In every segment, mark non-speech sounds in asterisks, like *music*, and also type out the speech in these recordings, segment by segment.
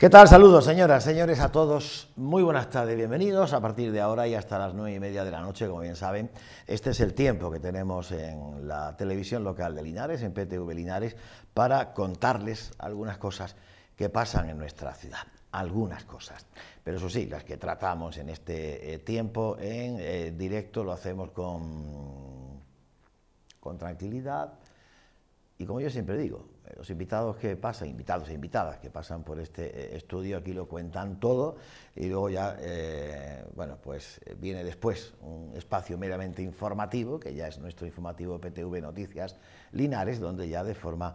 ¿Qué tal? Saludos, señoras, señores, a todos. Muy buenas tardes, bienvenidos. A partir de ahora y hasta las nueve y media de la noche, como bien saben, este es el tiempo que tenemos en la televisión local de Linares, en PTV Linares, para contarles algunas cosas que pasan en nuestra ciudad. Algunas cosas, pero eso sí, las que tratamos en este eh, tiempo en eh, directo lo hacemos con, con tranquilidad y como yo siempre digo, los invitados que pasan, invitados e invitadas que pasan por este eh, estudio, aquí lo cuentan todo y luego ya, eh, bueno, pues eh, viene después un espacio meramente informativo, que ya es nuestro informativo PTV Noticias Linares, donde ya de forma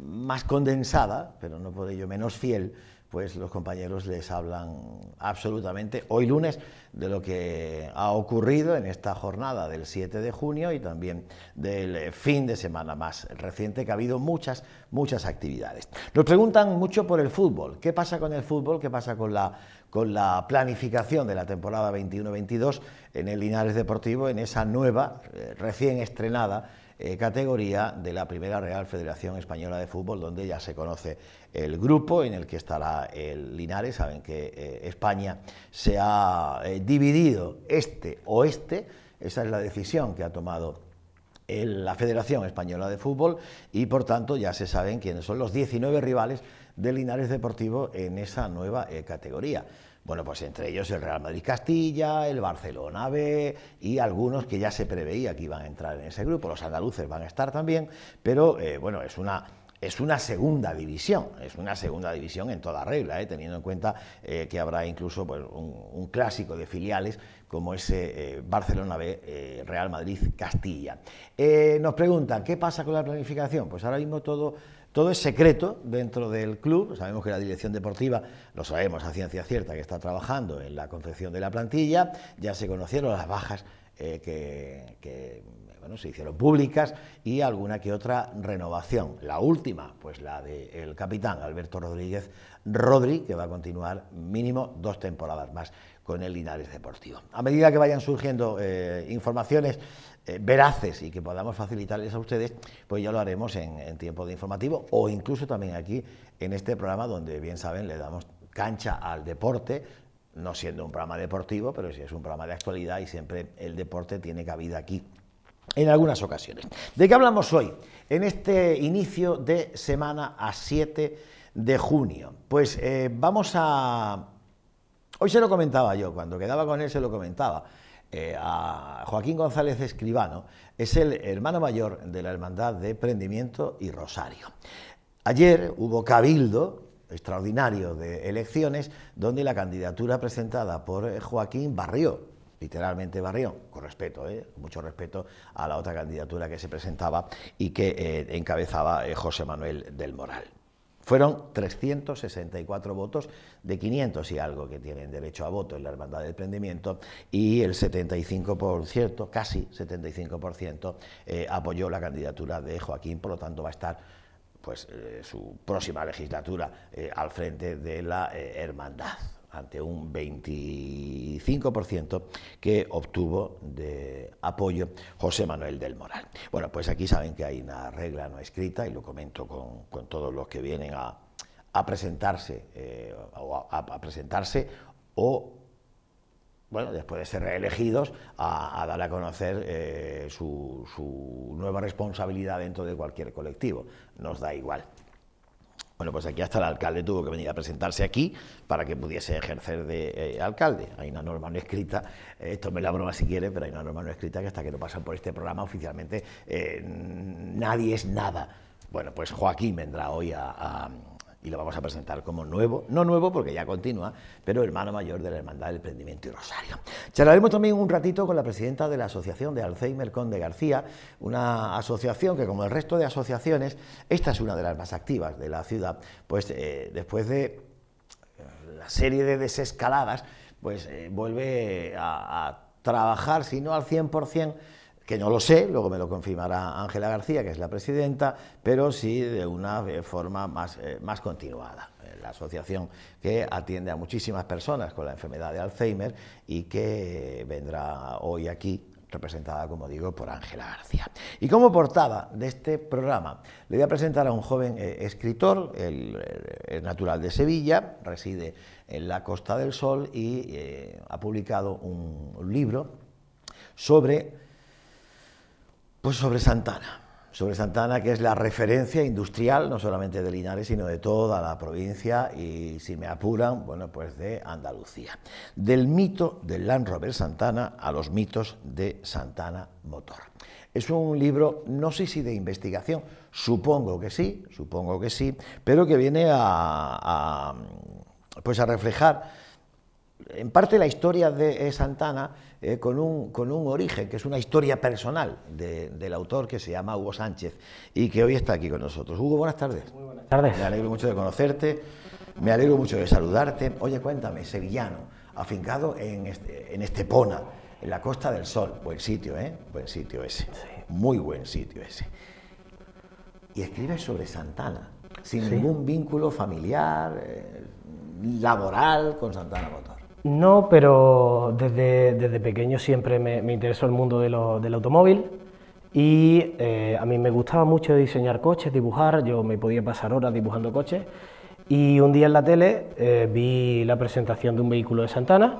más condensada, pero no por ello menos fiel, pues los compañeros les hablan absolutamente hoy lunes de lo que ha ocurrido en esta jornada del 7 de junio y también del eh, fin de semana más reciente que ha habido muchas, muchas actividades. Nos preguntan mucho por el fútbol. ¿Qué pasa con el fútbol? ¿Qué pasa con la, con la planificación de la temporada 21-22 en el Linares Deportivo, en esa nueva, eh, recién estrenada eh, categoría de la primera Real Federación Española de Fútbol, donde ya se conoce el grupo en el que estará el Linares. Saben que eh, España se ha eh, dividido este-oeste. Esa es la decisión que ha tomado la Federación Española de Fútbol y por tanto ya se saben quiénes son los 19 rivales del Linares Deportivo en esa nueva categoría. Bueno, pues entre ellos el Real Madrid Castilla, el Barcelona B y algunos que ya se preveía que iban a entrar en ese grupo. Los andaluces van a estar también, pero eh, bueno, es una es una segunda división, es una segunda división en toda regla, eh, teniendo en cuenta eh, que habrá incluso pues, un, clásico de filiales como ese Barcelona B, Real Madrid, Castilla. nos preguntan, ¿qué pasa con la planificación? Pues ahora mismo todo todo es secreto dentro del club. Sabemos que la dirección deportiva, lo sabemos a ciencia cierta, que está trabajando en la concepción de la plantilla. Ya se conocieron las bajas eh, que, se hicieron públicas y alguna que otra renovación. La última, pues la del capitán Alberto Rodríguez Rodri, que va a continuar mínimo dos temporadas más con el Linares Deportivo. A medida que vayan surgiendo eh, informaciones eh, veraces y que podamos facilitarles a ustedes, pues ya lo haremos en, tiempo de informativo o incluso también aquí en este programa donde bien saben le damos cancha al deporte, no siendo un programa deportivo, pero sí es un programa de actualidad y siempre el deporte tiene cabida aquí en algunas ocasiones. ¿De qué hablamos hoy? En este inicio de semana a 7 de junio. Pues eh, vamos a... Hoy se lo comentaba yo, cuando quedaba con él se lo comentaba. Eh, a Joaquín González Escribano, es el hermano mayor de la Hermandad de Prendimiento y Rosario. Ayer hubo cabildo extraordinario de elecciones donde la candidatura presentada por eh, Joaquín barrió, literalmente barrió, con respeto, eh, mucho respeto a la otra candidatura que se presentaba y que encabezaba José Manuel del Moral. Fueron 364 votos de 500 y algo que tienen derecho a voto en la Hermandad de emprendimiento y el 75%, casi 75%, eh, apoyó la candidatura de Joaquín, por lo tanto va a estar pues eh, su próxima legislatura eh, al frente de la hermandad ante un 25% que obtuvo de apoyo José Manuel del Moral. Bueno, pues aquí saben que hay una regla no escrita y lo comento con, todos los que vienen a, presentarse eh, o a, presentarse o bueno, después de ser reelegidos, a, dar a conocer eh, su nueva responsabilidad dentro de cualquier colectivo. Nos da igual. Bueno, pues aquí hasta el alcalde tuvo que venir a presentarse aquí para que pudiese ejercer de eh, alcalde. Hay una norma no escrita, eh, Esto me la broma si quiere, pero hay una norma no escrita que hasta que no pasan por este programa oficialmente eh, nadie es nada. Bueno, pues Joaquín vendrá hoy a, y lo vamos a presentar como nuevo, no nuevo porque ya continúa, pero hermano mayor de la Hermandad del Emprendimiento y Rosario. Charlaremos también un ratito con la presidenta de la Asociación de Alzheimer Conde García, una asociación que como el resto de asociaciones, esta es una de las más activas de la ciudad, pues eh, después de eh, la serie de desescaladas, pues eh, vuelve a, a trabajar, si no al 100%, que no lo sé, luego me lo confirmará Ángela García, que es la presidenta, pero sí de una eh, forma más, eh, más continuada eh, la asociación que atiende a muchísimas personas con la enfermedad de Alzheimer y que vendrá hoy aquí representada, como digo, por Ángela García. Y como portada de este programa, le voy a presentar a un joven escritor, el, natural de Sevilla, reside en la Costa del Sol y ha publicado un libro sobre pues sobre Santana, sobre Santana que es la referencia industrial no solamente de Linares sino de toda la provincia y si me apuran, bueno, pues de Andalucía. Del mito del Land Rover Santana a los mitos de Santana Motor. Es un libro, no sé si de investigación, supongo que sí, supongo que sí, pero que viene pues a reflejar en parte la historia de Santana, eh, con, un, con, un, origen, que es una historia personal del autor que se llama Hugo Sánchez y que hoy está aquí con nosotros. Hugo, buenas tardes. Muy buenas tardes. Me alegro mucho de conocerte, me alegro mucho de saludarte. Oye, cuéntame, sevillano, afincado en, este, Estepona, en la Costa del Sol. Buen sitio, ¿eh? Buen sitio ese. Sí. Muy buen sitio ese. Y escribes sobre Santana, sin ningún vínculo familiar, eh, laboral con Santana Botón. No, pero desde, pequeño siempre me, interesó el mundo del automóvil y eh, a mí me gustaba mucho diseñar coches, dibujar, yo me podía pasar horas dibujando coches y un día en la tele eh, vi la presentación de un vehículo de Santana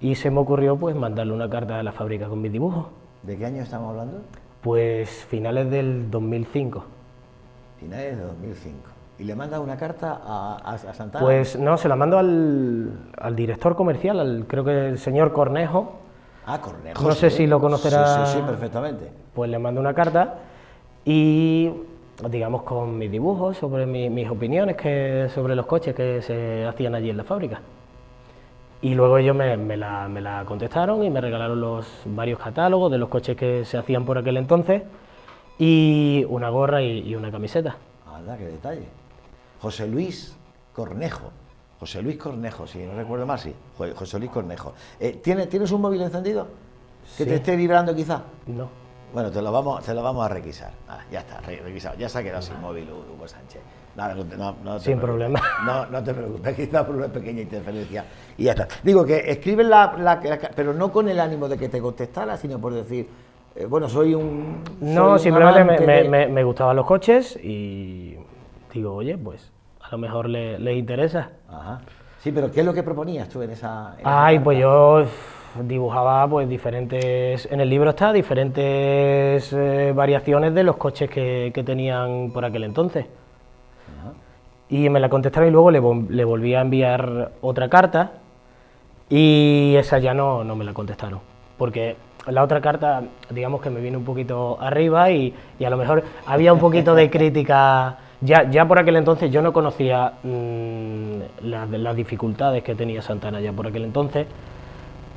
y se me ocurrió pues mandarle una carta a la fábrica con mis dibujos. ¿De qué año estamos hablando? Pues finales del 2005. Finales del 2005 y le manda una carta a, a Santana? Pues no, se la mando al, director comercial, al, creo que el señor Cornejo. Ah, Cornejo. No sé si lo conocerá. Sí, sí, perfectamente. Pues le mando una carta y digamos con mis dibujos, sobre mis opiniones que, sobre los coches que se hacían allí en la fábrica. Y luego ellos me, la, contestaron y me regalaron los varios catálogos de los coches que se hacían por aquel entonces y una gorra y, una camiseta. Ah, qué detalle. José Luis Cornejo. José Luis Cornejo, si no recuerdo mal, sí. José Luis Cornejo. Eh, ¿tienes, un móvil encendido? ¿Que te esté vibrando quizá? No. Bueno, te lo vamos, te lo vamos a requisar. Ah, ya está, requisado. Ya se ha quedado sin móvil Hugo Sánchez. sin problema. *laughs* No, no te preocupes, *laughs* quizás por una pequeña interferencia. Y ya está. Digo que escribes la, Pero no con el ánimo de que te contestara, sino por decir. Eh, bueno, soy un. No, simplemente me, me, gustaban los coches y digo, oye, pues a lo mejor le, les interesa. Sí, pero ¿qué es lo que proponías tú en esa... Ay, pues yo dibujaba pues diferentes, en el libro está, diferentes eh, variaciones de los coches que, que tenían por aquel entonces. Y me la contestaron y luego le, volví a enviar otra carta y esa ya no, no me la contestaron. Porque la otra carta, digamos que me viene un poquito arriba y, y a lo mejor había un poquito de *laughs* crítica ya, ya por aquel entonces yo no conocía mm, las, dificultades que tenía Santana ya por aquel entonces,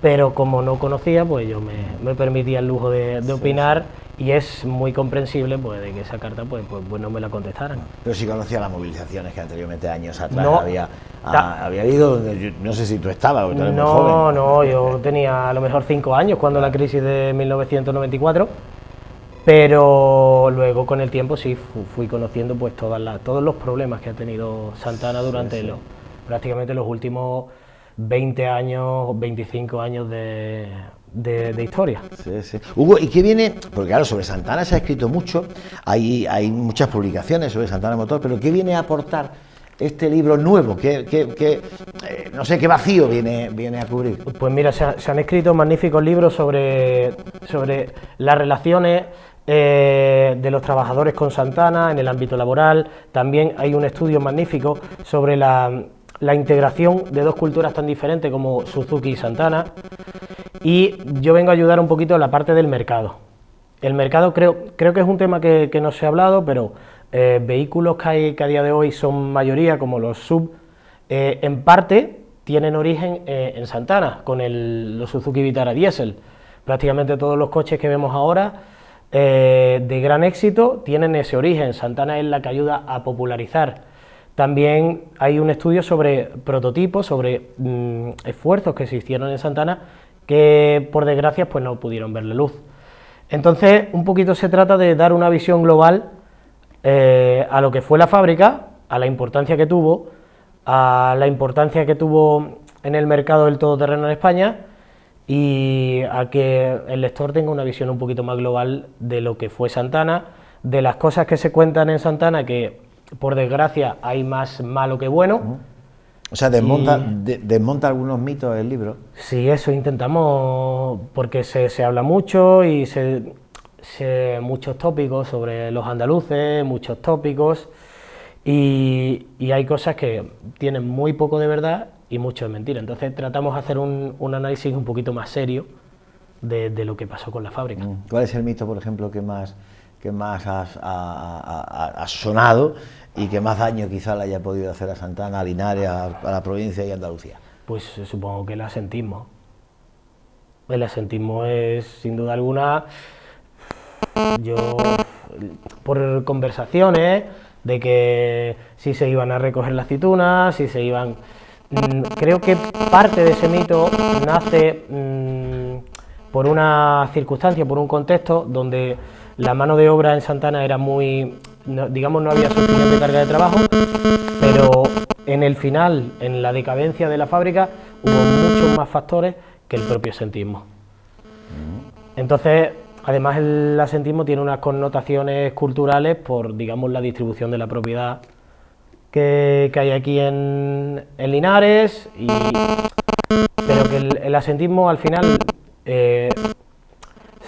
pero como no conocía, pues yo me, permitía el lujo de, opinar y es muy comprensible pues, que esa carta pues, pues, pues, no me la contestaran. Pero sí conocía las movilizaciones que anteriormente, años atrás, había, ido. Ah, habido, no sé si tú estabas, o tú no, joven. No, no, yo tenía a lo mejor cinco años cuando la crisis de 1994 pero luego con el tiempo sí fui conociendo pues todas las, todos los problemas que ha tenido Santana durante Los, prácticamente los últimos 20 años, 25 años de, historia. Sí, sí. Hugo, ¿y qué viene? Porque claro, sobre Santana se ha escrito mucho, hay, hay muchas publicaciones sobre Santana Motor, pero ¿qué viene a aportar este libro nuevo? que que eh, no sé qué vacío viene, viene a cubrir? Pues mira, se, han escrito magníficos libros sobre, sobre las relaciones eh, de los trabajadores con Santana en el ámbito laboral. También hay un estudio magnífico sobre la, integración de dos culturas tan diferentes como Suzuki y Santana. Y yo vengo a ayudar un poquito a la parte del mercado. El mercado creo, creo que es un tema que, no se ha hablado, pero eh, vehículos que, hay, a día de hoy son mayoría, como los sub, eh, en parte tienen origen en Santana, con el, los Suzuki Vitara diésel. Prácticamente todos los coches que vemos ahora eh, de gran éxito tienen ese origen. Santana es la que ayuda a popularizar. También hay un estudio sobre prototipos, sobre mm, esfuerzos que se hicieron en Santana que por desgracia pues no pudieron verle luz. Entonces, un poquito se trata de dar una visión global eh, a lo que fue la fábrica, a la importancia que tuvo, a la importancia que tuvo en el mercado del todoterreno en España y a que el lector tenga una visión un poquito más global de lo que fue Santana, de las cosas que se cuentan en Santana, que por desgracia hay más malo que bueno. O sea, desmonta, desmonta algunos mitos del libro. Sí, eso intentamos, porque se, habla mucho y se, se, muchos tópicos sobre los andaluces, muchos tópicos, y, y hay cosas que tienen muy poco de verdad y mucho es mentira. Entonces tratamos de hacer un, análisis un poquito más serio de, lo que pasó con la fábrica. Mm. ¿Cuál es el mito, por ejemplo, que más, que más ha, sonado y que más daño quizá le haya podido hacer a Santana, a Linares, a, la provincia y a Andalucía? Pues eh, supongo que el asentismo. El asentismo es, sin duda alguna, yo, por conversaciones, de que si se iban a recoger las citunas, si se iban Mm, creo que parte de ese mito nace mm, por una circunstancia, por un contexto donde la mano de obra en Santana era muy, digamos, no había suficiente carga de trabajo, pero en el final, en la decadencia de la fábrica, hubo muchos más factores que el propio asentismo. Entonces, además el asentismo tiene unas connotaciones culturales por, digamos, la distribución de la propiedad que, hay aquí en, Linares, y, pero que el, asentismo al final eh,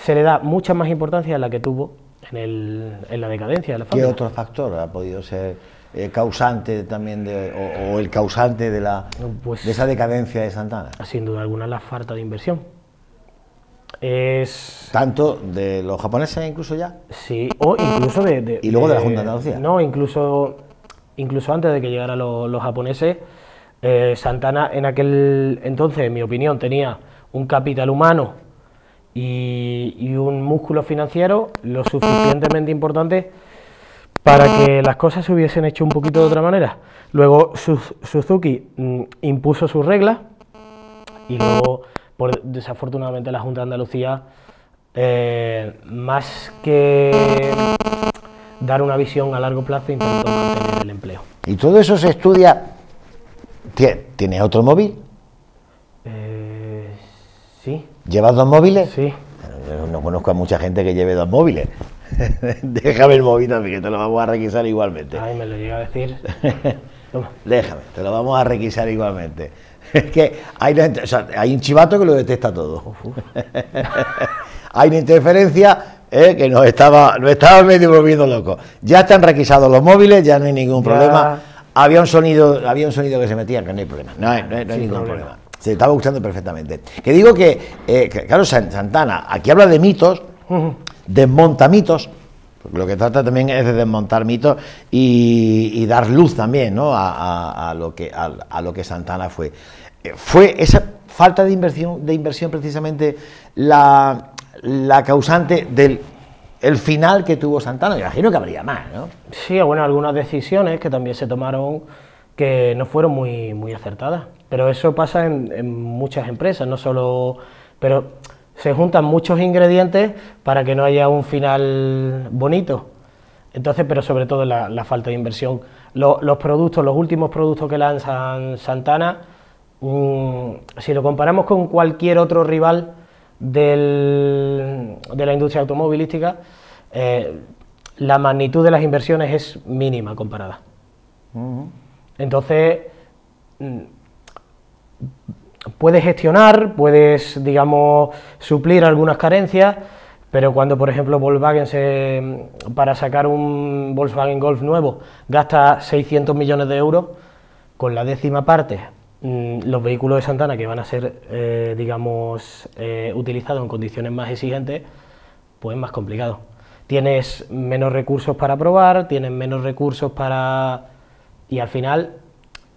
se le da mucha más importancia a la que tuvo en, el, en la decadencia de la familia. ¿Qué otro factor ha podido ser eh, causante también de, o, el causante de, la, pues de esa decadencia de Santana? Sin duda alguna la falta de inversión. Es... Tanto de los japoneses incluso ya. Sí, o incluso de... y luego de, de la Junta de Andalucía. No, incluso incluso antes de que llegaran los, japoneses, eh, Santana en aquel entonces, en mi opinión, tenía un capital humano y, un músculo financiero lo suficientemente importante para que las cosas se hubiesen hecho un poquito de otra manera. Luego Suzuki mm, impuso sus reglas y luego, por, desafortunadamente, la Junta de Andalucía, eh, más que dar una visión a largo plazo e el empleo. ¿Y todo eso se estudia? ¿Tienes otro móvil? Eh, sí. ¿Llevas dos móviles? Sí. no conozco a mucha gente que lleve dos móviles. *laughs* Déjame el móvil también, que te lo vamos a requisar igualmente. Ay, me lo llega a decir. *laughs* Déjame, te lo vamos a requisar igualmente. *laughs* Es que hay, hay un chivato que lo detesta todo. hay una interferencia, ¿eh? que nos estaba, estaba medio volviendo loco... Ya están requisados los móviles, ya no hay ningún problema. Había un sonido, había un sonido que se metía, que no hay problema, no hay, ningún problema. Se estaba gustando perfectamente. Que digo que, eh, claro, Santana, aquí habla de mitos, desmonta mitos, porque lo que trata también es de desmontar mitos y, dar luz también ¿no? a, lo que, a, lo que Santana fue. Eh, fue esa falta de inversión, de inversión precisamente la, la causante del el final que tuvo Santana. imagino que habría más, ¿no? Sí, bueno, algunas decisiones que también se tomaron que no fueron muy, muy acertadas. Pero eso pasa en, muchas empresas, no solo... Pero se juntan muchos ingredientes para que no haya un final bonito. Entonces, pero sobre todo la, falta de inversión. los productos, los últimos productos que lanzan Santana, mm, si lo comparamos con cualquier otro rival, de la industria automovilística, eh, la magnitud de las inversiones es mínima comparada. Entonces, mm, puedes gestionar, puedes, digamos, suplir algunas carencias, pero cuando, por ejemplo, Volkswagen se, mm, para sacar un Volkswagen Golf nuevo gasta 600 millones de euros, con la décima parte Mm, los vehículos de Santana que van a ser, eh, digamos, eh, utilizados en condiciones más exigentes, pues es más complicado. Tienes menos recursos para probar, tienes menos recursos para... Y al final,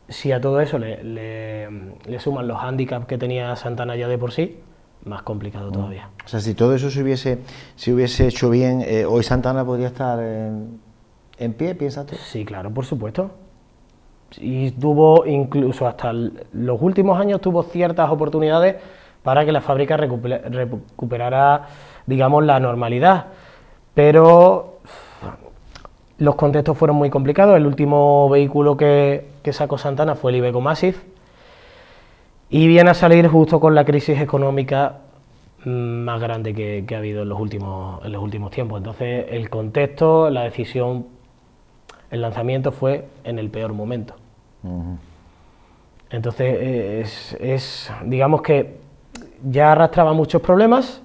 si a todo eso le, suman los hándicaps que tenía Santana ya de por sí, más complicado todavía. O sea, si todo eso se hubiese, si hubiese hecho bien, eh, hoy Santana podría estar en, en pie, piensas tú. Sí, claro, por supuesto y tuvo incluso hasta los últimos años tuvo ciertas oportunidades para que la fábrica recuperara, digamos, la normalidad. Pero los contextos fueron muy complicados. El último vehículo que, sacó Santana fue el Ibeco Massive y viene a salir justo con la crisis económica mm, más grande que, ha habido en en los últimos tiempos. Entonces, el contexto, la decisión, el lanzamiento fue en el peor momento. Entonces, es, digamos que ya arrastraba muchos problemas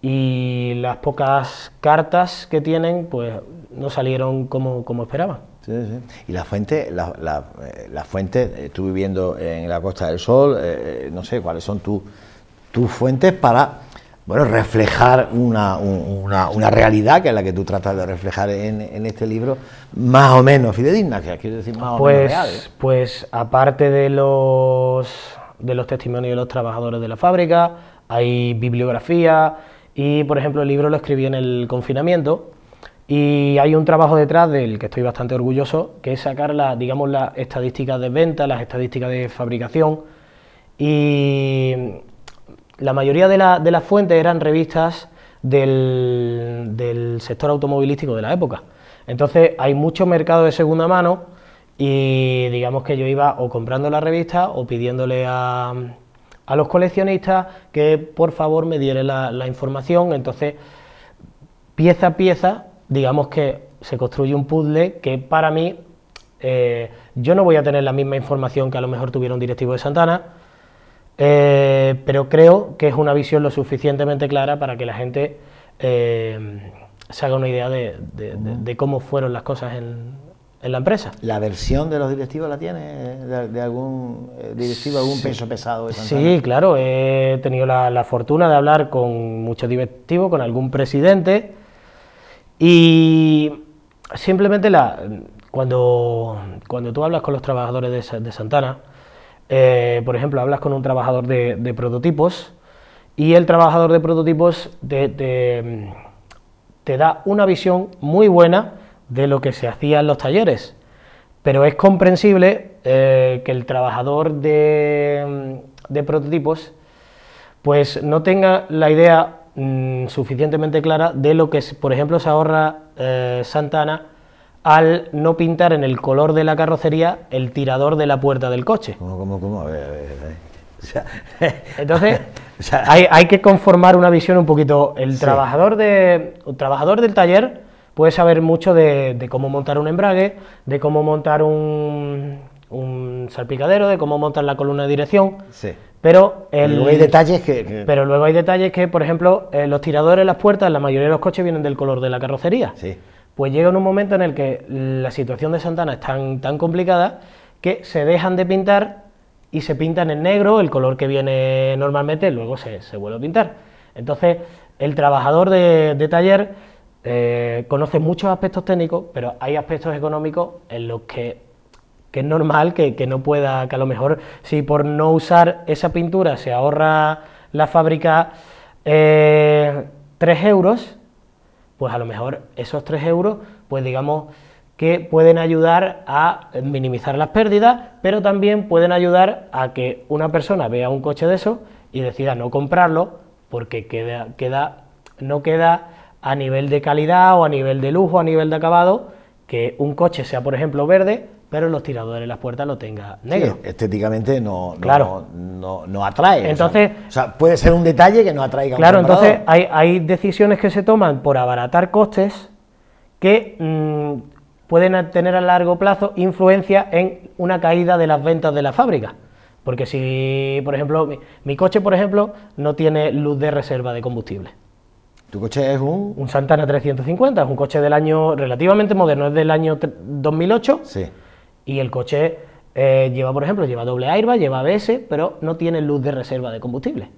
y las pocas cartas que tienen, pues no salieron como, como esperaba Sí, sí. Y la fuente, la, la, eh, fuente, eh, tú viviendo en la Costa del Sol, eh, no sé cuáles son tus fuentes para bueno, reflejar una, una, realidad que es la que tú tratas de reflejar en, en este libro, más o menos fidedigna, que quiero decir más o menos pues, real, ¿eh? Pues aparte de los, de los testimonios de los trabajadores de la fábrica, hay bibliografía y, por ejemplo, el libro lo escribí en el confinamiento y hay un trabajo detrás del que estoy bastante orgulloso, que es sacar las, digamos, las estadísticas de venta, las estadísticas de fabricación y la mayoría de, las fuentes eran revistas del, sector automovilístico de la época. Entonces hay mucho mercado de segunda mano y digamos que yo iba o comprando la revista o pidiéndole a, los coleccionistas que por favor me dieran la, información. Entonces, pieza a pieza, digamos que se construye un puzzle que para mí eh, yo no voy a tener la misma información que a lo mejor tuviera un directivo de Santana, eh, pero creo que es una visión lo suficientemente clara para que la gente eh, se haga una idea de, cómo fueron las cosas en, la empresa. ¿La versión de los directivos la tiene? ¿De, algún eh, directivo, algún peso pesado? De sí, claro. He tenido la, fortuna de hablar con muchos directivos, con algún presidente. Y simplemente la, cuando, cuando tú hablas con los trabajadores de Santana, eh, por ejemplo, hablas con un trabajador de, prototipos y el trabajador de prototipos te, da una visión muy buena de lo que se hacía en los talleres. Pero es comprensible eh, que el trabajador de, prototipos pues no tenga la idea mm, suficientemente clara de lo que, por ejemplo, se ahorra eh, Santana al no pintar en el color de la carrocería el tirador de la puerta del coche. A ver, a ver, *laughs* Entonces, *laughs* hay, que conformar una visión un poquito. El trabajador, de, trabajador del taller puede saber mucho de, cómo montar un embrague, de cómo montar un, salpicadero, de cómo montar la columna de dirección. Sí. Pero, luego hay detalles que, pero luego hay detalles que, por ejemplo, eh, los tiradores, las puertas, la mayoría de los coches vienen del color de la carrocería. Sí pues llega un momento en el que la situación de Santana es tan, tan complicada que se dejan de pintar y se pintan en negro, el color que viene normalmente, luego se, vuelve a pintar. Entonces, el trabajador de, taller eh, conoce muchos aspectos técnicos, pero hay aspectos económicos en los que, que es normal que, no pueda, que a lo mejor si por no usar esa pintura se ahorra la fábrica eh, tres 3 euros, pues a lo mejor esos 3 euros, pues digamos que pueden ayudar a minimizar las pérdidas, pero también pueden ayudar a que una persona vea un coche de eso y decida no comprarlo porque no queda a nivel de calidad o a nivel de lujo, a nivel de acabado, que un coche sea, por ejemplo, verde, pero los tiradores, las puertas lo tenga negro. estéticamente no, claro. no, no, atrae. Entonces, o sea, puede ser un detalle que no atraiga. Claro, entonces hay, decisiones que se toman por abaratar costes que mm, pueden tener a largo plazo influencia en una caída de las ventas de la fábrica. Porque si, por ejemplo, mi, mi coche, por ejemplo, no tiene luz de reserva de combustible. ¿Tu coche es un...? Un Santana 350, es un coche del año relativamente moderno, es del año 2008. Sí y el coche eh, lleva, por ejemplo, lleva doble airbag, lleva ABS, pero no tiene luz de reserva de combustible.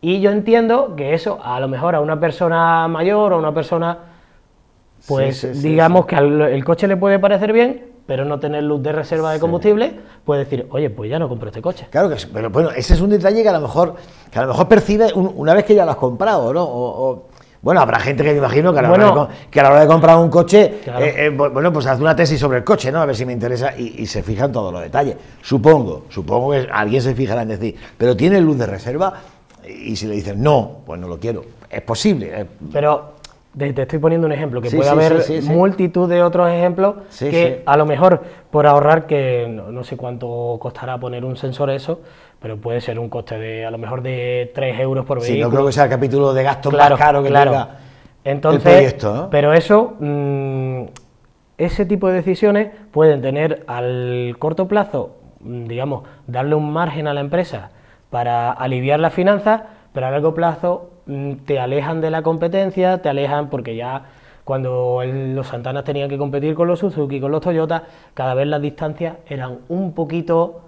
Y yo entiendo que eso, a lo mejor a una persona mayor o a una persona, pues digamos que al, el coche le puede parecer bien, pero no tener luz de reserva de combustible, puede decir, oye, pues ya no compro este coche. Claro que pero bueno, ese es un detalle que a lo mejor, que a lo mejor percibe una vez que ya lo has comprado, ¿no? o, bueno, habrá gente que me imagino que a la, hora, de, comprar un coche, eh, eh, bueno, pues hace una tesis sobre el coche, ¿no? A ver si me interesa y, se fijan todos los detalles. Supongo, supongo que alguien se fijará en decir, pero tiene luz de reserva y si le dicen no, pues no lo quiero. Es posible. Eh. Pero te, estoy poniendo un ejemplo, que puede haber multitud de otros ejemplos que a lo mejor por ahorrar, que no, sé cuánto costará poner un sensor eso, pero puede ser un coste de a lo mejor de 3 euros por vehículo. Sí, no creo que sea el capítulo de gasto claro, más caro que claro. Entonces, pero eso, mm, ese tipo de decisiones pueden tener al corto plazo, mm, digamos, darle un margen a la empresa para aliviar las finanzas, pero a largo plazo Mm, te alejan de la competencia, te alejan porque ya cuando los Santanas tenían que competir con los Suzuki, con los Toyota, cada vez las distancias eran un poquito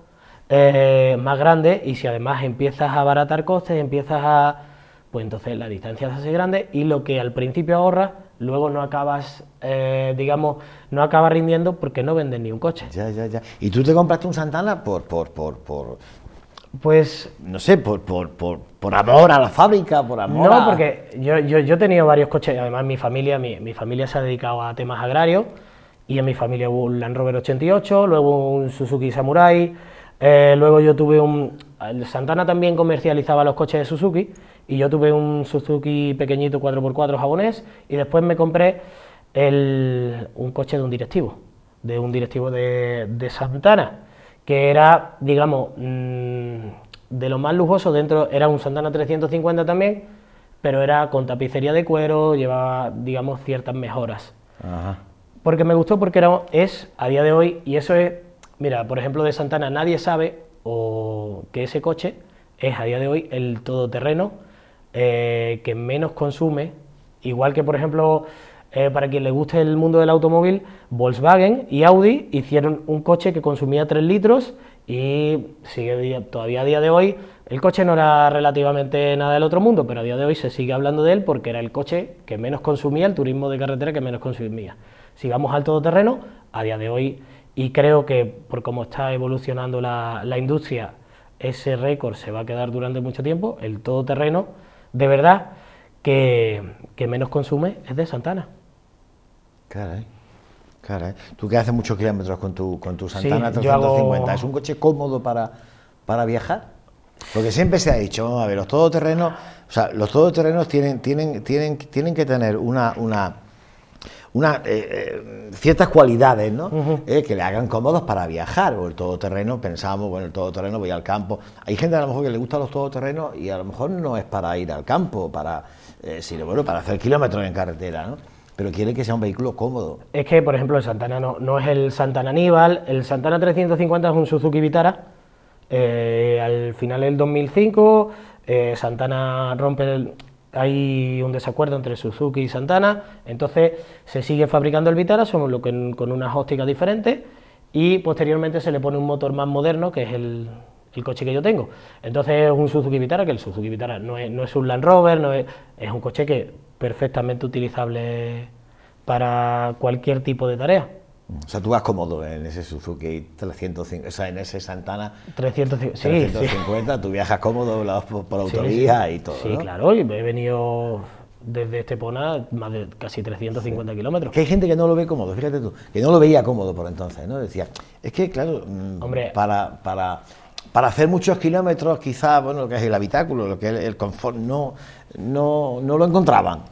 eh, más grandes y si además empiezas a abaratar costes, empiezas a... pues entonces la distancia se hace grande y lo que al principio ahorras, luego no acabas, eh, digamos, no acabas rindiendo porque no vendes ni un coche. Ya, ya, ya. ¿Y tú te compraste un Santana por, por, por, por pues... No sé, por, por, por, amor a la fábrica, por amor No, porque yo, he tenido varios coches, además mi familia, mi, familia se ha dedicado a temas agrarios, y en mi familia hubo un Land Rover 88, luego un Suzuki Samurai, eh, luego yo tuve un... Santana también comercializaba los coches de Suzuki, y yo tuve un Suzuki pequeñito 4x4 japonés, y después me compré el, un coche de un directivo, de un directivo de Santana que era, digamos, mm, de lo más lujoso dentro, era un Santana 350 también, pero era con tapicería de cuero, llevaba, digamos, ciertas mejoras. Porque me gustó porque era, es, a día de hoy, y eso es, mira, por ejemplo, de Santana nadie sabe o que ese coche es a día de hoy el todoterreno eh, que menos consume, igual que, por ejemplo, eh, para quien le guste el mundo del automóvil, Volkswagen y Audi hicieron un coche que consumía 3 litros y sigue todavía a día de hoy. El coche no era relativamente nada del otro mundo, pero a día de hoy se sigue hablando de él porque era el coche que menos consumía, el turismo de carretera que menos consumía. Si vamos al todoterreno, a día de hoy, y creo que por cómo está evolucionando la, industria, ese récord se va a quedar durante mucho tiempo, el todoterreno, de verdad, que menos consume es de Santana. Claro, Caray. Tú que haces muchos kilómetros con tu, con tu Santana 350, ¿es un coche cómodo para, para viajar? Porque siempre se ha dicho, vamos a ver, los todoterrenos, o sea, los todoterrenos tienen, tienen, tienen, tienen que tener una, una, una eh, eh, ciertas cualidades, ¿no? Eh, que le hagan cómodos para viajar. O el todoterreno, pensamos, bueno, el todoterreno voy al campo. Hay gente a lo mejor que le gustan los todoterrenos y a lo mejor no es para ir al campo, para, sino bueno, para hacer kilómetros en carretera, ¿no? pero quiere que sea un vehículo cómodo. Es que, por ejemplo, el Santana no, es el Santana Aníbal, el Santana 350 es un Suzuki Vitara, eh, al final del 2005, eh, Santana rompe hay un desacuerdo entre Suzuki y Santana, entonces se sigue fabricando el Vitara solo con unas ópticas diferentes y posteriormente se le pone un motor más moderno que es el el coche que yo tengo. Entonces es un Suzuki Vitara, que el Suzuki Vitara no es, un Land Rover, no es, un coche que perfectamente utilizable para cualquier tipo de tarea. O sea, tú vas cómodo en ese Suzuki 350, o sea, en ese Santana 350, 350 tú viajas cómodo por, por autovía y todo. Sí, claro, y me he venido desde Estepona más de casi 350 kilómetros. Que hay gente que no lo ve cómodo, fíjate tú, que no lo veía cómodo por entonces, ¿no? Decía, es que, claro, mm, para, para para hacer muchos kilómetros, quizás, bueno, lo que es el habitáculo, lo que es el confort, no, no, no lo encontraban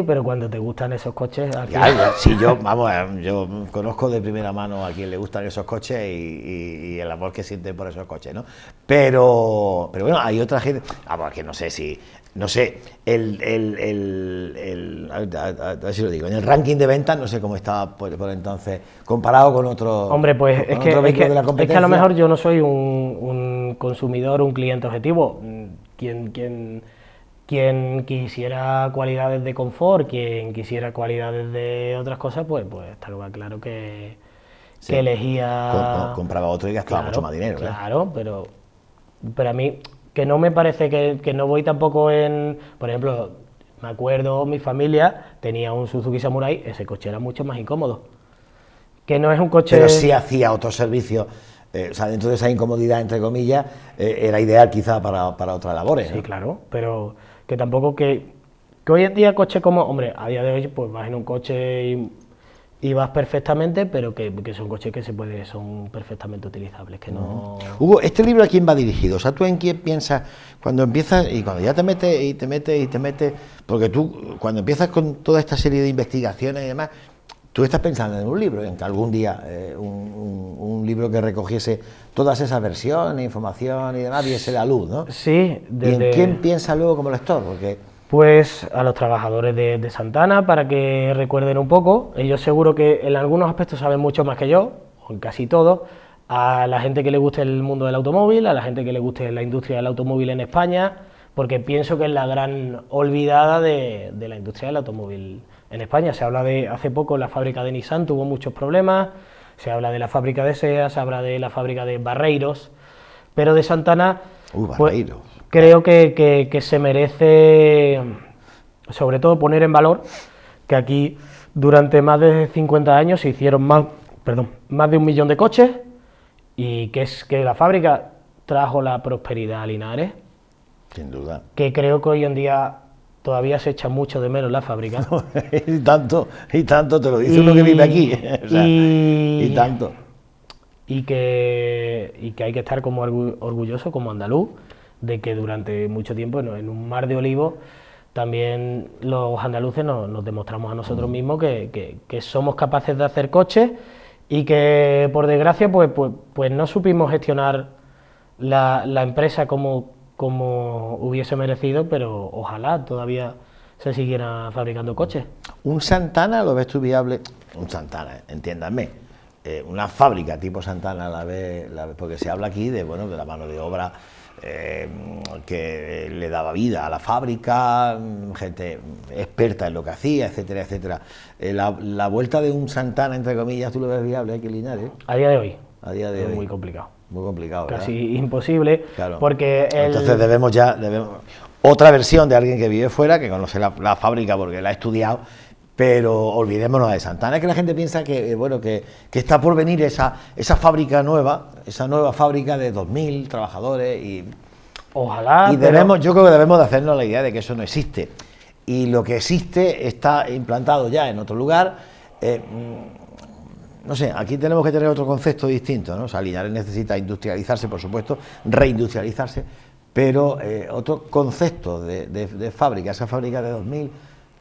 pero cuando te gustan esos coches... yo, vamos, eh, yo conozco de primera mano a quien le gustan esos coches y, el amor que siente por esos coches, ¿no? Pero, pero bueno, hay otra gente... Vamos, que no sé si... No sé, el, el, el, lo digo, en el ranking de ventas no sé cómo estaba por, entonces, comparado con otro... Hombre, pues es, que, la a lo mejor yo no soy un, consumidor, un cliente objetivo, quien... quien quien quisiera cualidades de confort, quien quisiera cualidades de otras cosas, pues, pues estaba claro que, elegía... compraba otro y gastaba mucho más dinero. ¿eh? Claro, pero, pero a mí que no me parece que, no voy tampoco en... Por ejemplo, me acuerdo, mi familia tenía un Suzuki Samurai, ese coche era mucho más incómodo. Que no es un coche... Pero sí hacía otro servicios. Eh, o sea, dentro de esa incomodidad, entre comillas, eh, era ideal quizá para, para otras labores. Sí, claro, pero que tampoco que, que hoy en día coche como, hombre, a día de hoy pues vas en un coche y, vas perfectamente, pero que, que, son coches que se puede, son perfectamente utilizables, que no... Hugo, ¿este libro a quién va dirigido? O sea, ¿tú en quién piensas cuando empiezas y cuando ya te metes y te metes y te metes? Porque tú, cuando empiezas con toda esta serie de investigaciones y demás, Tú estás pensando en un libro, en que algún día eh, un, libro que recogiese todas esas versiones, información y demás, viese la luz, ¿no? Sí. ¿Y en quién piensa luego como lector? Porque... Pues a los trabajadores de, Santana, para que recuerden un poco. Ellos seguro que en algunos aspectos saben mucho más que yo, o en casi todo. A la gente que le guste el mundo del automóvil, a la gente que le guste la industria del automóvil en España, porque pienso que es la gran olvidada de, de la industria del automóvil en España. Se habla de, hace poco, la fábrica de Nissan tuvo muchos problemas, se habla de la fábrica de SEA, se habla de la fábrica de Barreiros, pero de Santana... Uy, pues, creo que, se merece, sobre todo, poner en valor que aquí durante más de 50 años se hicieron más, perdón, más de un millón de coches y que es que la fábrica trajo la prosperidad a Linares. Sin duda. Que creo que hoy en día todavía se echa mucho de menos la fábrica. *laughs* y tanto, y tanto, te lo dice uno que vive aquí. *laughs* y, tanto. Y que, que hay que estar como orgulloso, como andaluz, de que durante mucho tiempo en un mar de olivos también los andaluces nos, demostramos a nosotros mm. mismos que, somos capaces de hacer coches y que por desgracia pues, pues, pues no supimos gestionar la, la empresa como, como hubiese merecido, pero ojalá todavía se siguiera fabricando coches. ¿Un Santana lo ves tú viable? Un Santana, entiéndame, eh, una fábrica tipo Santana la ves, la porque se habla aquí de bueno de la mano de obra eh, que le daba vida a la fábrica, mm, gente experta en lo que hacía, etcétera, etcétera. Eh, la, vuelta de un Santana, entre comillas, ¿tú lo ves viable aquí en Linares? A día de hoy. A día de es muy complicado. Muy complicado. Casi imposible. Claro. Porque Entonces debemos ya... Debemos... Otra versión de alguien que vive fuera, que conoce la, fábrica porque la ha estudiado, pero olvidémonos de Santana, que la gente piensa que, eh, bueno, que, está por venir esa, esa fábrica nueva, esa nueva fábrica de 2.000 trabajadores y... Ojalá. Y debemos, yo creo que debemos de hacernos la idea de que eso no existe. Y lo que existe está implantado ya en otro lugar. Eh, no sé, aquí tenemos que tener otro concepto distinto, ¿no? O necesita industrializarse, por supuesto, reindustrializarse, pero eh, otro concepto de, fábrica, esa fábrica de 2.000,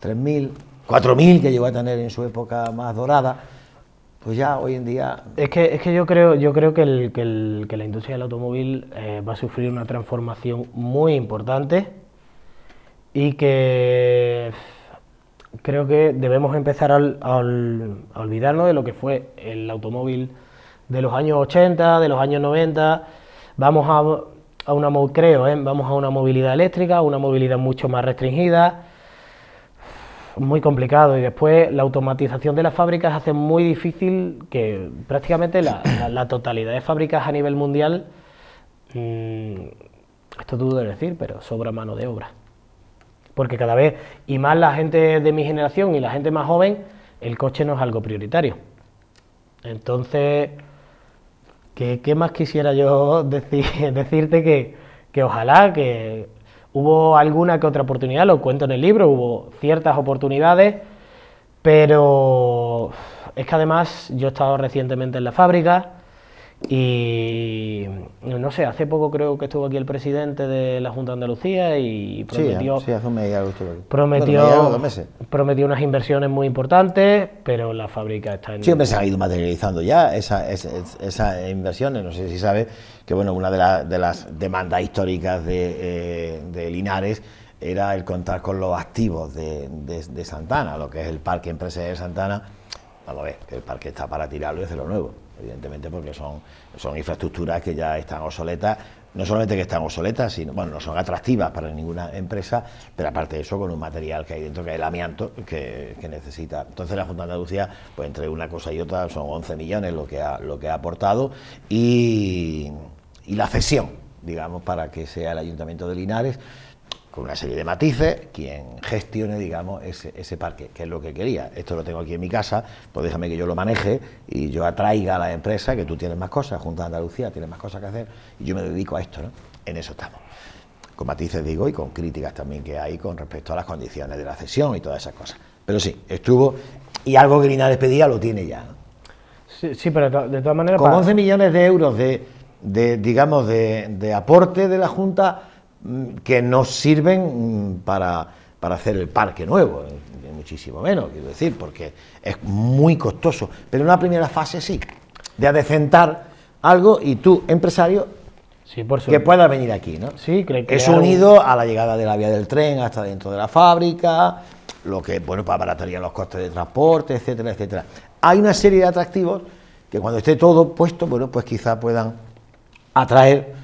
3.000, 4.000 que llegó a tener en su época más dorada, pues ya hoy en día... Es que, es que yo creo, yo creo que, el, que, la industria del automóvil eh, va a sufrir una transformación muy importante y que creo que debemos empezar a, olvidarnos de lo que fue el automóvil de los años 80, de los años 90. Vamos a, una, creo, ¿eh? vamos a una movilidad eléctrica, una movilidad mucho más restringida, muy complicado. Y después la automatización de las fábricas hace muy difícil que prácticamente la, totalidad de fábricas a nivel mundial, mm, esto dudo de decir, pero sobra mano de obra porque cada vez, y más la gente de mi generación y la gente más joven, el coche no es algo prioritario. Entonces, ¿qué, más quisiera yo *laughs* *laughs* decirte que ojalá que hubo alguna que otra oportunidad, lo cuento en el libro, hubo ciertas oportunidades, pero es que además yo he estado recientemente en la fábrica, y no sé, hace poco creo que estuvo aquí el presidente de la Junta de Andalucía y prometió. Prometió, unas inversiones muy importantes, pero la fábrica está en. Siempre se ha ido materializando ya esas inversiones. No sé si sabes que bueno una de, las demandas históricas eh, de, Linares era el contar con los activos de, Santana, lo que es el parque empresarial de Santana. Vamos a ver, el parque está para tirarlo y lo nuevo evidentemente porque son, son infraestructuras que ya están obsoletas, no solamente que están obsoletas, sino, bueno, no son atractivas para ninguna empresa, pero aparte de eso, con un material que hay dentro, que es el amianto, que, necesita. Entonces la Junta de Andalucía, pues entre una cosa y otra, son 11 millones lo que ha, lo que ha aportado, y, y la cesión, digamos, para que sea el Ayuntamiento de Linares, con una serie de matices, quien gestione, digamos, ese, parque, que es lo que quería. Esto lo tengo aquí en mi casa, pues déjame que yo lo maneje y yo atraiga a la empresa, que tú tienes más cosas, Junta de Andalucía tiene más cosas que hacer, y yo me dedico a esto, ¿no? En eso estamos. Con matices, digo, y con críticas también que hay con respecto a las condiciones de la cesión y todas esas cosas. Pero sí, estuvo, y algo que Linares pedía lo tiene ya. Sí, sí, pero de todas maneras... Con 11 millones de euros de, de digamos, de, de aporte de la Junta que no sirven mm, para, hacer el parque nuevo, muchísimo menos, quiero decir, porque es muy costoso. Pero en una primera fase sí, de adecentar algo y tú, empresario, que pueda venir aquí, ¿no? Sí, creo que... Es unido a la llegada de la vía del tren hasta dentro de la fábrica, lo que, bueno, para pues abaratarían los costes de transporte, etcétera, etcétera. Hay una serie de atractivos que cuando esté todo puesto, bueno, pues quizá puedan atraer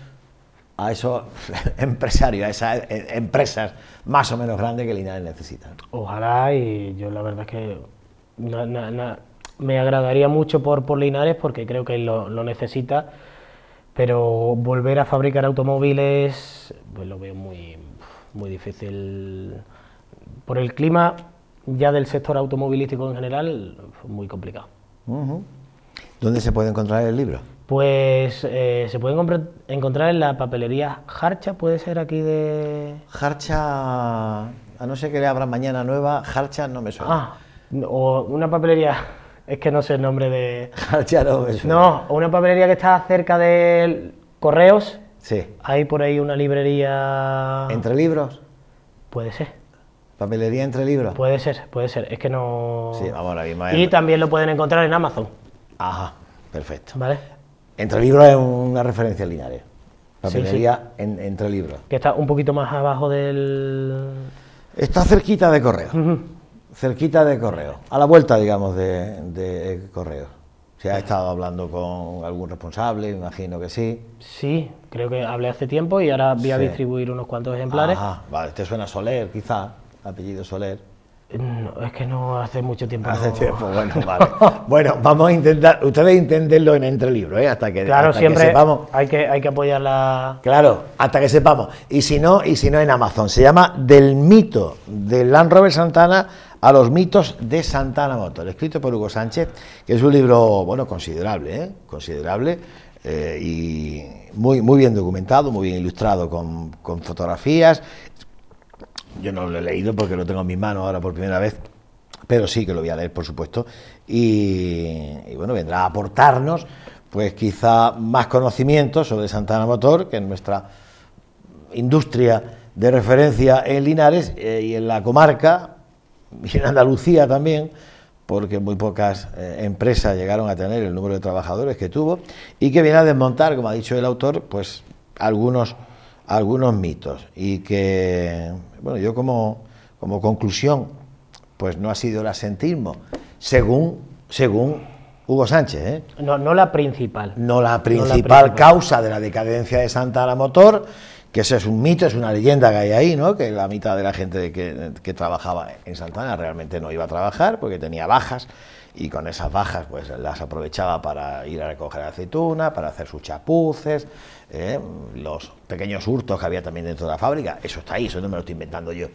a esos *laughs* empresarios, a esas eh, empresas más o menos grandes que Linares necesita. Ojalá y yo la verdad es que me agradaría mucho por, por Linares porque creo que lo, lo necesita, pero volver a fabricar automóviles pues lo veo muy, muy difícil. Por el clima ya del sector automovilístico en general, muy complicado. ¿Dónde se puede encontrar el libro? Pues eh, se pueden encontrar en la papelería Harcha, puede ser aquí de. Harcha, a no ser que le abran mañana nueva, Harcha no me suena. Ah, o una papelería, *laughs* es que no sé el nombre de. Harcha no me suena. No, una papelería que está cerca de Correos. Sí. Hay por ahí una librería. ¿Entre libros? Puede ser. ¿Papelería entre libros? Puede ser, puede ser. Es que no. Sí, vamos, la Y también lo pueden encontrar en Amazon. Ajá, perfecto. Vale. Entre libros es una referencia lineal, la Papelería entre libros. Que está un poquito más abajo del. Está cerquita de correo. Cerquita de correo. A la vuelta, digamos, de, correo. Se ha estado hablando con algún responsable, imagino que sí. Sí, creo que hablé hace tiempo y ahora voy a distribuir unos cuantos ejemplares. Ajá, vale, este suena Soler, quizá, apellido Soler es que no hace mucho tiempo. Hace tiempo, bueno, *laughs* vale. bueno, vamos a intentar, ustedes intentenlo en entre libros, ¿eh? hasta que Claro, siempre que Hay que, hay que apoyar la... Claro, hasta que sepamos. Y si no, y si no en Amazon. Se llama Del mito de Land Rover Santana a los mitos de Santana Motor, escrito por Hugo Sánchez, que es un libro, bueno, considerable, ¿eh? Considerable. Eh, y muy, muy bien documentado, muy bien ilustrado con, con fotografías yo no lo he leído porque lo tengo en mis manos ahora por primera vez, pero sí que lo voy a leer, por supuesto. Y, bueno, vendrá a aportarnos, pues quizá más conocimiento sobre Santana Motor, que es nuestra industria de referencia en Linares eh, y en la comarca y en Andalucía también porque muy pocas eh, empresas llegaron a tener el número de trabajadores que tuvo y que viene a desmontar, como ha dicho el autor, pues algunos algunos mitos y que bueno, yo como, como conclusión, pues no ha sido el asentismo, según, según Hugo Sánchez. ¿eh? No, no la principal. No la principal, causa de la decadencia de Santa Ana Motor, que eso es un mito, es una leyenda que hay ahí, ¿no? que la mitad de la gente que, que trabajaba en Santa Ana realmente no iba a trabajar porque tenía bajas y con esas bajas pues las aprovechaba para ir a recoger aceituna, para hacer sus chapuces, ¿eh? los pequeños hurtos que había también dentro de la fábrica, eso está ahí, eso no me lo estoy inventando yo.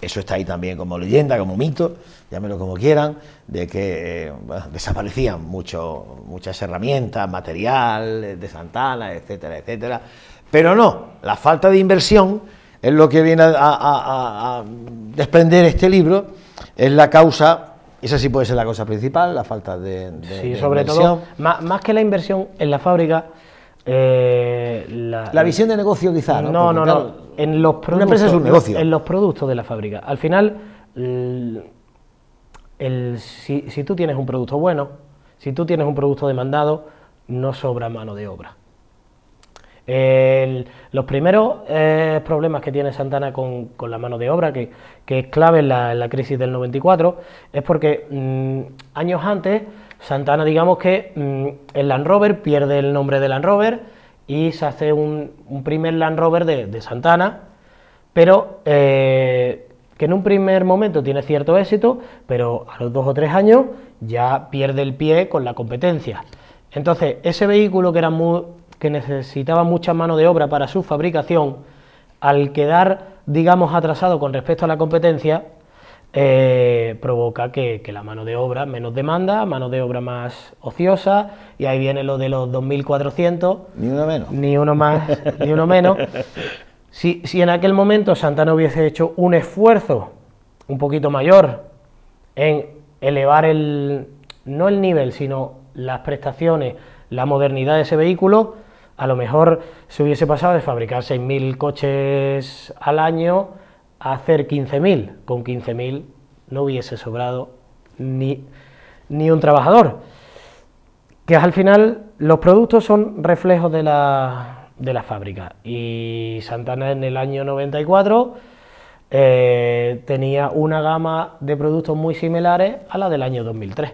Eso está ahí también como leyenda, como mito, llámelo como quieran, de que eh, desaparecían mucho, muchas herramientas, material eh, de Santana, etcétera, etcétera. Pero no, la falta de inversión es lo que viene a, desprender este libro, es la causa esa sí puede ser la cosa principal, la falta de, sí, sobre todo, más, que la inversión en la fábrica, eh, la, visión de negocio quizá, ¿no? No, no, En los productos, En los productos de la fábrica. Al final, si, tú tienes un producto bueno, si tú tienes un producto demandado, no sobra mano de obra. los primeros eh, problemas que tiene Santana con, la mano de obra, que, es clave en la, crisis del 94, es porque mm, años antes Santana, digamos que mm, el Land Rover pierde el nombre de Land Rover y se hace un, primer Land Rover de, Santana, pero eh, que en un primer momento tiene cierto éxito, pero a los dos o tres años ya pierde el pie con la competencia. Entonces, ese vehículo que, era que necesitaba mucha mano de obra para su fabricación, al quedar, digamos, atrasado con respecto a la competencia, eh, provoca que, la mano de obra menos demanda, mano de obra más ociosa, y ahí viene lo de los 2.400. Ni uno menos. Ni uno más, ni uno menos. *laughs* Si, si, en aquel momento Santana hubiese hecho un esfuerzo un poquito mayor en elevar el, no el nivel, sino las prestaciones, la modernidad de ese vehículo, a lo mejor se hubiese pasado de fabricar 6.000 coches al año hacer 15.000. Con 15.000 no hubiese sobrado ni, un trabajador. Que al final los productos son reflejos de la, fábrica. Y Santana en el año 94 eh, tenía una gama de productos muy similares a la del año 2003.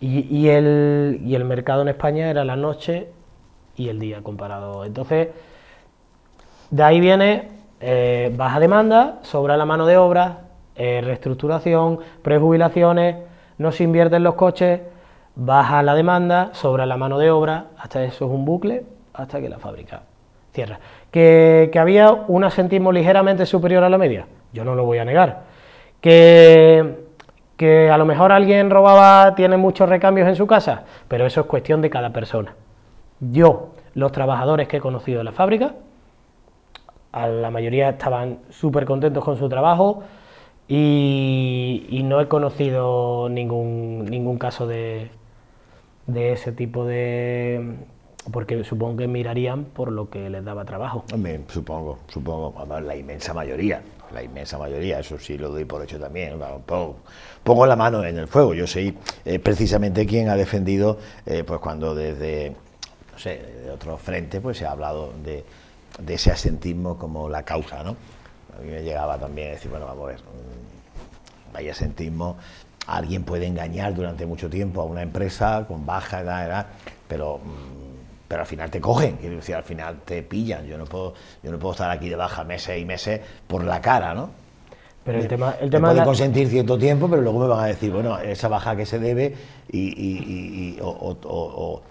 y, el, y el mercado en España era la noche y el día comparado. Entonces, de ahí viene eh, baja demanda, sobra la mano de obra, eh, reestructuración, prejubilaciones, no se invierten los coches, baja la demanda, sobra la mano de obra, hasta eso es un bucle, hasta que la fábrica cierra. Que, había un asentismo ligeramente superior a la media, yo no lo voy a negar. Que, que a lo mejor alguien robaba, tiene muchos recambios en su casa, pero eso es cuestión de cada persona. Yo, los trabajadores que he conocido en la fábrica, a la mayoría estaban súper contentos con su trabajo y, no he conocido ningún, ningún caso de, de ese tipo de... Porque supongo que mirarían por lo que les daba trabajo. también supongo, supongo. la inmensa mayoría, la inmensa mayoría, eso sí lo doy por hecho también. Pongo, la mano en el fuego. Yo soy eh, precisamente quien ha defendido, eh, pues cuando desde, no sé, de otros frentes, pues se ha hablado de, de ese asentismo como la causa, ¿no? A mí me llegaba también a decir, bueno, vamos a ver, mm, vaya asentismo, alguien puede engañar durante mucho tiempo a una empresa con baja edad, pero mm, pero al final te cogen, quiero decir, al final te pillan. Yo no puedo, yo no puedo estar aquí de baja meses y meses por la cara, ¿no? Pero el tema, el tema me consentir cierto tiempo, pero luego me van a decir, bueno, esa baja que se debe y, o, o, o,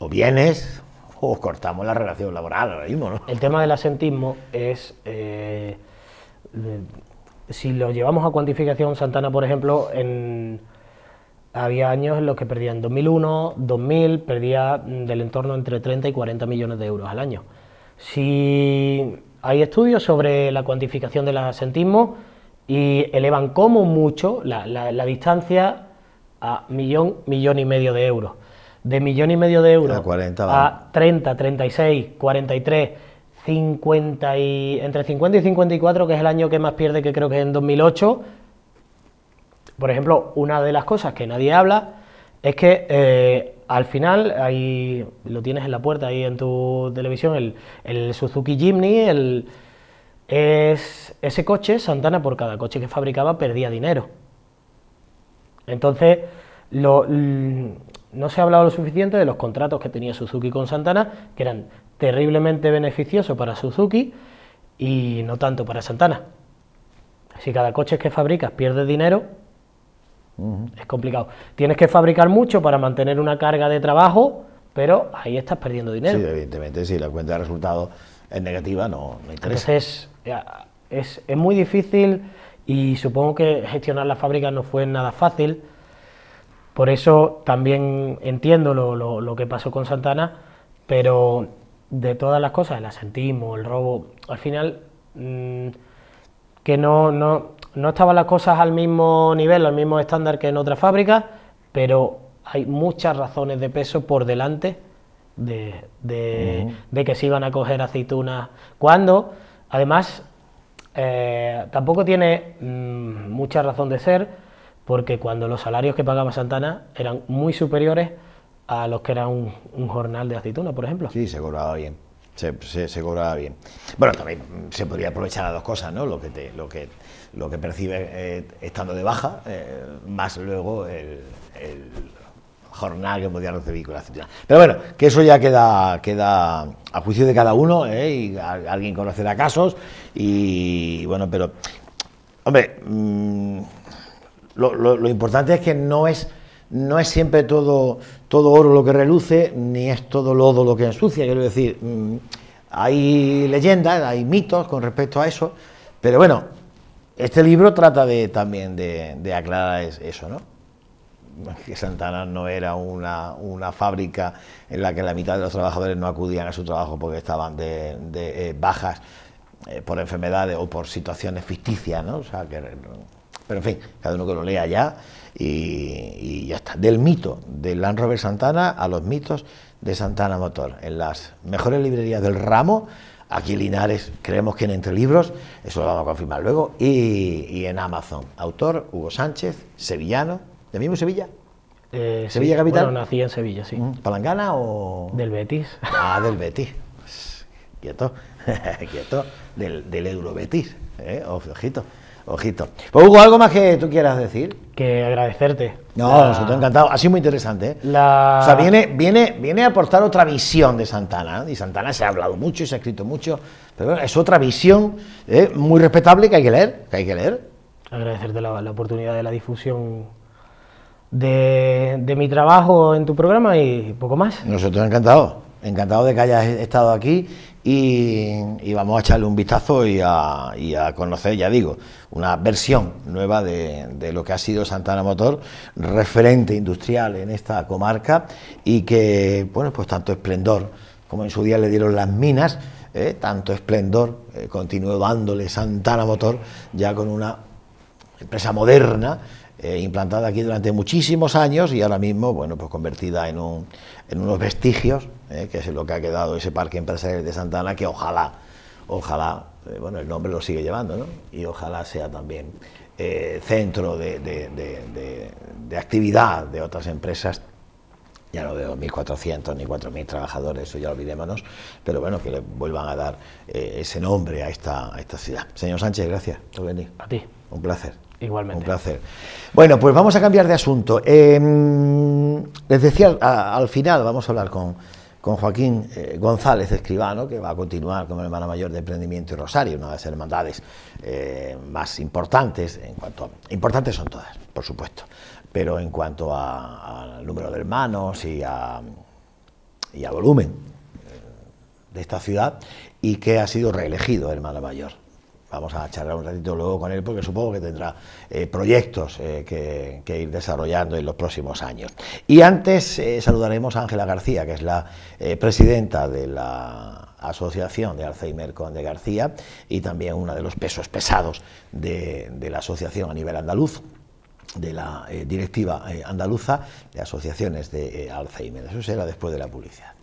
o vienes pues cortamos la relación laboral ahora mismo, ¿no? El tema del asentismo es... Eh, si lo llevamos a cuantificación, Santana, por ejemplo, en, había años en los que perdía en 2001, 2000, perdía del entorno entre 30 y 40 millones de euros al año. Si hay estudios sobre la cuantificación del asentismo y elevan como mucho la, la distancia a millón, millón y medio de euros de millón y medio de euros a, 40, a 30, 36, 43, 50 y, entre 50 y 54, que es el año que más pierde, que creo que es en 2008. Por ejemplo, una de las cosas que nadie habla es que eh, al final, ahí lo tienes en la puerta, ahí en tu televisión, el, Suzuki Jimny, el, es, ese coche, Santana por cada coche que fabricaba perdía dinero. Entonces, lo, no se ha hablado lo suficiente de los contratos que tenía Suzuki con Santana, que eran terriblemente beneficiosos para Suzuki y no tanto para Santana. Si cada coche que fabricas pierde dinero, es complicado. Tienes que fabricar mucho para mantener una carga de trabajo, pero ahí estás perdiendo dinero. Sí, evidentemente, si la cuenta de resultados es negativa, no, no interesa. es, es muy difícil y supongo que gestionar la fábrica no fue nada fácil por eso también entiendo lo, que pasó con Santana, pero de todas las cosas, el asentismo, el robo, al final mm, que no, estaban las cosas al mismo nivel, al mismo estándar que en otras fábricas, pero hay muchas razones de peso por delante de, que se iban a coger aceitunas. Cuando, además, eh, tampoco tiene mm, mucha razón de ser porque cuando los salarios que pagaba Santana eran muy superiores a los que era un, jornal de actitud, por ejemplo. Sí, se cobraba bien. Se, se, cobraba bien. Bueno, también se podría aprovechar a dos cosas, ¿no? Lo que, te, lo que, lo que percibes eh, estando de baja, eh, más luego el, jornal que podía recibir con la aceituna. Pero bueno, que eso ya queda, queda a juicio de cada uno, ¿eh? Y alguien conocerá casos, y bueno, pero. Hombre. Mm, lo, importante es que no es, no es siempre todo, todo oro lo que reluce, ni es todo lodo lo que ensucia. Quiero decir, mm, hay leyendas, hay mitos con respecto a eso, pero bueno, este libro trata de, también de, aclarar eso, ¿no? que Santana no era una, fábrica en la que la mitad de los trabajadores no acudían a su trabajo porque estaban de, eh, bajas eh, por enfermedades o por situaciones ficticias, ¿no? O sea, que pero en fin, cada uno que lo lea ya y, ya está. Del mito de Land Robert Santana a los mitos de Santana Motor. En las mejores librerías del ramo, aquí Linares, creemos que en Entre Libros, eso lo vamos a confirmar luego, y, en Amazon. Autor, Hugo Sánchez, sevillano, ¿de mismo Sevilla? Eh, ¿Sevilla capital? Bueno, nací en Sevilla, sí. Mm, ¿Palangana o...? Del Betis. Ah, del *laughs* Betis. Pues, quieto, *laughs* quieto, del, del Eurobetis, ¿eh? ojito. Ojito. Pues Hugo, ¿algo más que tú quieras decir? Que agradecerte. No, nosotros encantado. Ha sido muy interesante. ¿eh? La... O sea, viene, viene, viene a aportar otra visión de Santana. ¿eh? Y Santana se ha hablado mucho y se ha escrito mucho. Pero es otra visión ¿eh? muy respetable que hay que leer. Que hay que leer. Agradecerte la, oportunidad de la difusión de, de, mi trabajo en tu programa y poco más. Nosotros encantados. Encantado de que hayas estado aquí y, vamos a echarle un vistazo y a, conocer, ya digo, una versión nueva de, lo que ha sido Santana Motor, referente industrial en esta comarca y que, bueno, pues tanto esplendor como en su día le dieron las minas, ¿eh? tanto esplendor eh, continuó dándole Santana Motor ya con una empresa moderna eh, implantada aquí durante muchísimos años y ahora mismo, bueno, pues convertida en, en unos vestigios ¿eh? que es lo que ha quedado ese parque empresarial de Santana, que ojalá, ojalá, eh, bueno, el nombre lo sigue llevando, ¿no? Y ojalá sea también eh, centro de, actividad de otras empresas, ya no de 2.400 ni 4.000 trabajadores, eso ya olvidémonos, pero bueno, que le vuelvan a dar ese nombre a esta, esta ciudad. Señor Sánchez, gracias por venir. A ti. Un placer. Igualmente. Un placer. Bueno, pues vamos a cambiar de asunto. Em, les decía, al final vamos a hablar con con Joaquín eh, González Escribano, que va a continuar como hermano mayor de Emprendimiento y Rosario, una de las hermandades eh, más importantes, en cuanto importantes son todas, por supuesto, pero en cuanto al número de hermanos y a, volumen eh, de esta ciudad, y que ha sido reelegido hermano mayor Vamos a charlar un ratito luego con él porque supongo que tendrá eh, proyectos eh, que, ir desarrollando en los próximos años. Y antes eh, saludaremos a Ángela García, que es la presidenta de la Asociación de Alzheimer Conde García y también uno de los pesos pesados de, la asociación a nivel andaluz de la directiva andaluza de asociaciones de Alzheimer. Eso será después de la publicidad.